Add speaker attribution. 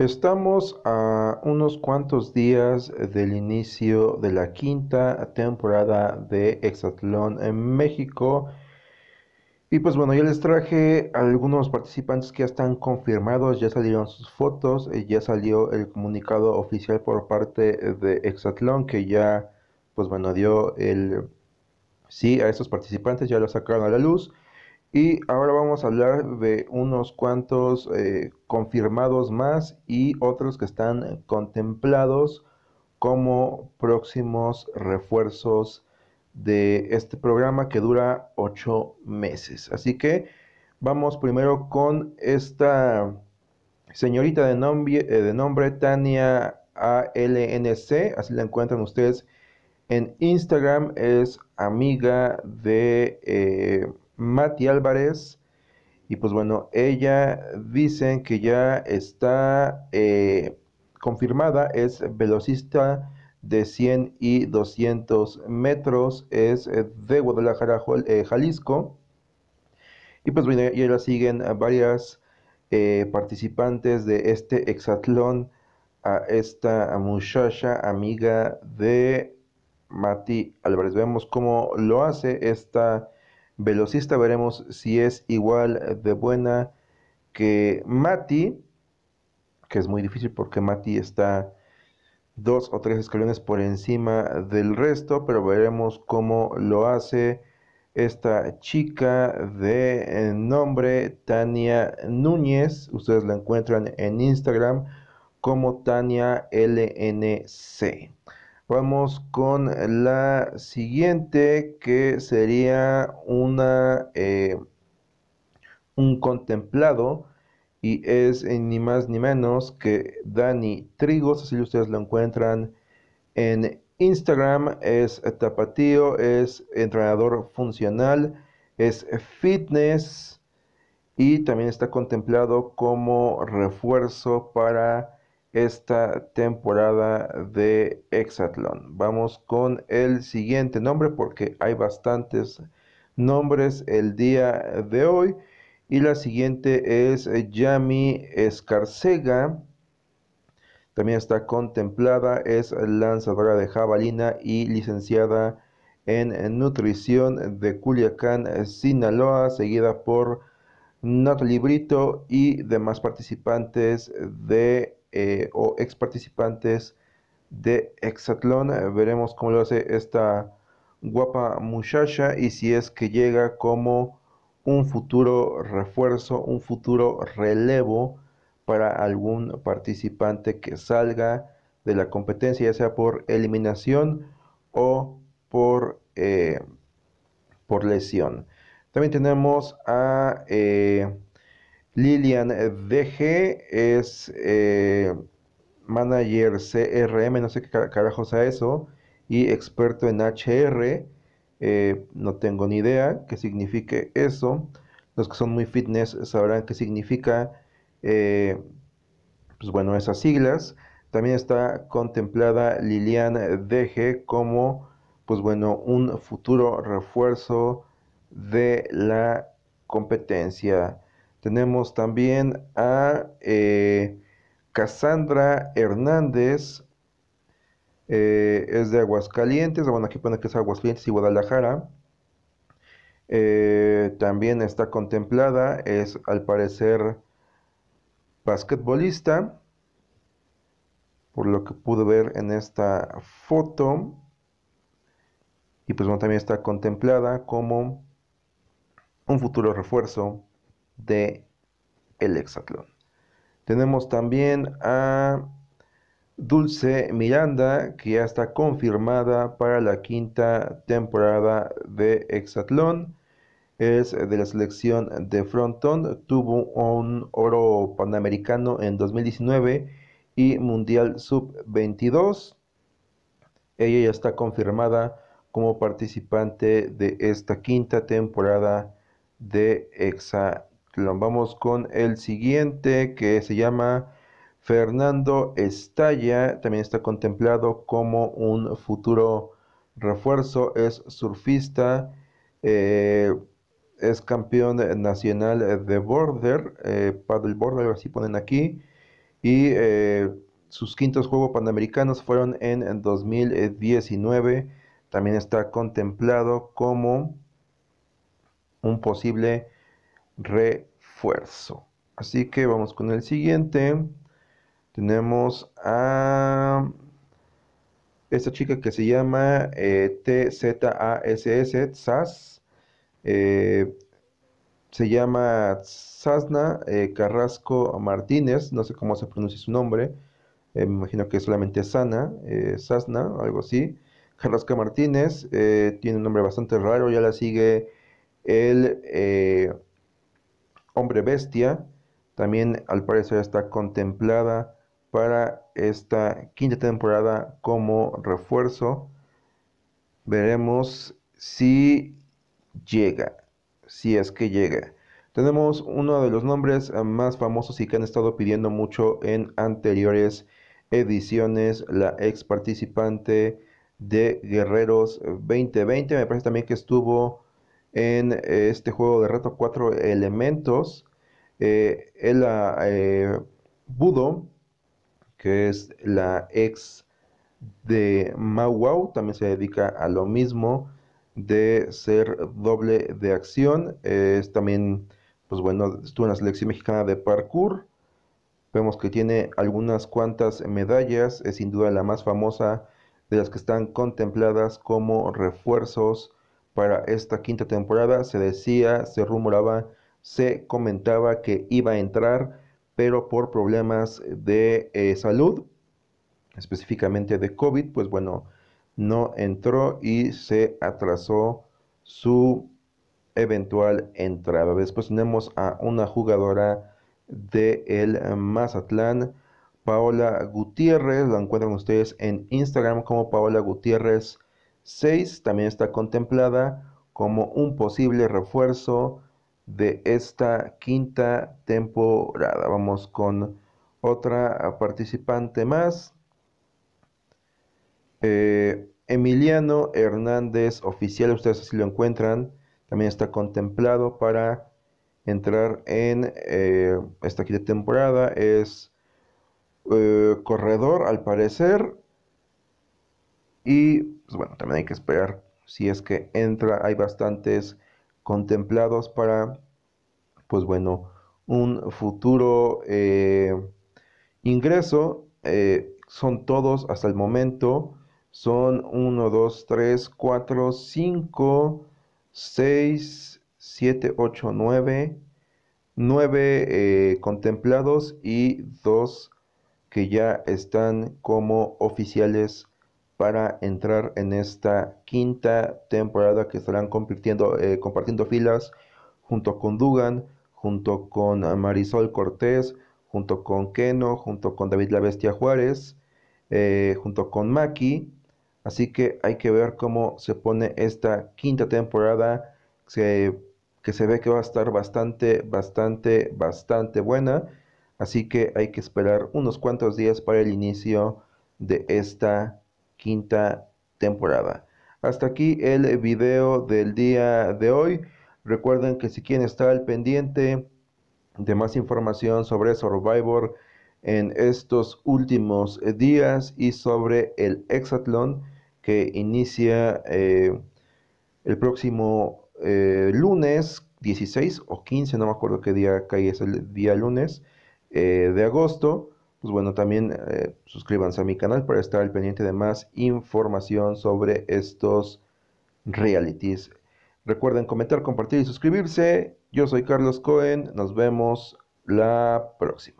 Speaker 1: Estamos a unos cuantos días del inicio de la quinta temporada de Exatlón en México. Y pues bueno, ya les traje algunos participantes que ya están confirmados, ya salieron sus fotos, eh, ya salió el comunicado oficial por parte de Exatlón que ya pues bueno dio el sí a estos participantes, ya lo sacaron a la luz. Y ahora vamos a hablar de unos cuantos eh, confirmados más y otros que están contemplados como próximos refuerzos de este programa que dura ocho meses. Así que vamos primero con esta señorita de nombre, eh, de nombre Tania ALNC, así la encuentran ustedes en Instagram, es amiga de... Eh, Mati Álvarez. Y pues bueno, ella dicen que ya está eh, confirmada, es velocista de 100 y 200 metros, es eh, de Guadalajara, eh, Jalisco. Y pues bueno, ya la siguen varias participantes de este hexatlón a esta muchacha amiga de Mati Álvarez. Vemos cómo lo hace esta velocista. Veremos si es igual de buena que Mati, que es muy difícil porque Mati está dos o tres escalones por encima del resto, pero veremos cómo lo hace esta chica de eh, nombre Tania Núñez. Ustedes la encuentran en Instagram como Tania LNC. Vamos con la siguiente que sería una eh, un contemplado y es ni más ni menos que Dani Trigos, así ustedes lo encuentran en Instagram, es tapatío, es entrenador funcional, es fitness y también está contemplado como refuerzo para esta temporada de Hexatlón. Vamos con el siguiente nombre porque hay bastantes nombres el día de hoy. Y la siguiente es Yami Escarcega. También está contemplada, es lanzadora de jabalina y licenciada en nutrición de Culiacán, Sinaloa, seguida por Not librito y demás participantes de eh, o ex participantes de Exatlón. Veremos cómo lo hace esta guapa muchacha y si es que llega como un futuro refuerzo, un futuro relevo para algún participante que salga de la competencia, ya sea por eliminación o por, eh, por lesión. También tenemos a eh, Lilian DG es eh, manager CRM, no sé qué carajos sea eso, y experto en HR, eh, no tengo ni idea qué signifique eso. Los que son muy fitness sabrán qué significa, eh, pues bueno, esas siglas. También está contemplada Lilian DG como, pues bueno, un futuro refuerzo de la competencia. Tenemos también a eh, Cassandra Hernández, eh, es de Aguascalientes, bueno, aquí pone que es Aguascalientes y Guadalajara. Eh, también está contemplada, es al parecer basquetbolista, por lo que pude ver en esta foto. Y pues bueno, también está contemplada como un futuro refuerzo de el hexatlón. Tenemos también a Dulce Miranda, que ya está confirmada para la quinta temporada de hexatlón. Es de la selección de frontón tuvo un oro panamericano en 2019 y Mundial Sub-22. Ella ya está confirmada como participante de esta quinta temporada de Hexa Vamos con el siguiente que se llama Fernando Estalla. También está contemplado como un futuro refuerzo. Es surfista. Eh, es campeón nacional de border, eh, paddle border, así ponen aquí. Y eh, sus quintos Juegos Panamericanos fueron en, en 2019. También está contemplado como un posible refuerzo. Así que vamos con el siguiente. Tenemos a esta chica que se llama eh, TZASS, SAS. Eh, se llama Sasna eh, Carrasco Martínez, no sé cómo se pronuncia su nombre, me imagino que es solamente Sana, Sasna, algo así. Carrasco Martínez tiene un nombre bastante raro, ya la sigue el hombre bestia también al parecer está contemplada para esta quinta temporada como refuerzo. Veremos si llega, si es que llega. Tenemos uno de los nombres más famosos y que han estado pidiendo mucho en anteriores ediciones, la ex participante de Guerreros 2020. Me parece también que estuvo en este juego de reto cuatro elementos. el eh, eh, Budo, que es la ex de Mauau, también se dedica a lo mismo de ser doble de acción. es también, pues bueno, estuvo en la selección mexicana de parkour. Vemos que tiene algunas cuantas medallas, es sin duda la más famosa de las que están contempladas como refuerzos para esta quinta temporada. Se decía, se rumoraba, se comentaba que iba a entrar, pero por problemas de eh, salud, específicamente de COVID, pues bueno, no entró y se atrasó su eventual entrada. Después tenemos a una jugadora de el Mazatlán, Paola Gutiérrez, la encuentran ustedes en Instagram como Paola Gutiérrez 6 también está contemplada como un posible refuerzo de esta quinta temporada. Vamos con otra participante más. Eh, Emiliano Hernández Oficial, ustedes así lo encuentran, también está contemplado para entrar en eh, esta quinta temporada. Es eh, corredor al parecer y pues bueno, también hay que esperar si es que entra. Hay bastantes contemplados para, pues bueno, un futuro eh, ingreso. Eh, son todos hasta el momento. Son 1, 2, 3, 4, 5, 6, 7, 8, 9. 9 contemplados y 2 que ya están como oficiales para entrar en esta quinta temporada que estarán compartiendo, eh, compartiendo filas junto con Dugan, junto con ah, Marisol Cortés, junto con Keno, junto con David la Bestia Juárez, eh, junto con Maki. Así que hay que ver cómo se pone esta quinta temporada. que se ve que va a estar bastante, bastante, bastante buena. Así que hay que esperar unos cuantos días para el inicio de esta quinta temporada. Hasta aquí el video del día de hoy. Recuerden que si quieren estar al pendiente de más información sobre Survivor en estos últimos días y sobre el Exatlón que inicia eh, el próximo eh, lunes 16 o 15, no me acuerdo qué día cae, es el día lunes eh, de agosto pues bueno, también eh, suscríbanse a mi canal para estar al pendiente de más información sobre estos realities. Recuerden comentar, compartir y suscribirse. Yo soy Carlos Cohen, nos vemos la próxima.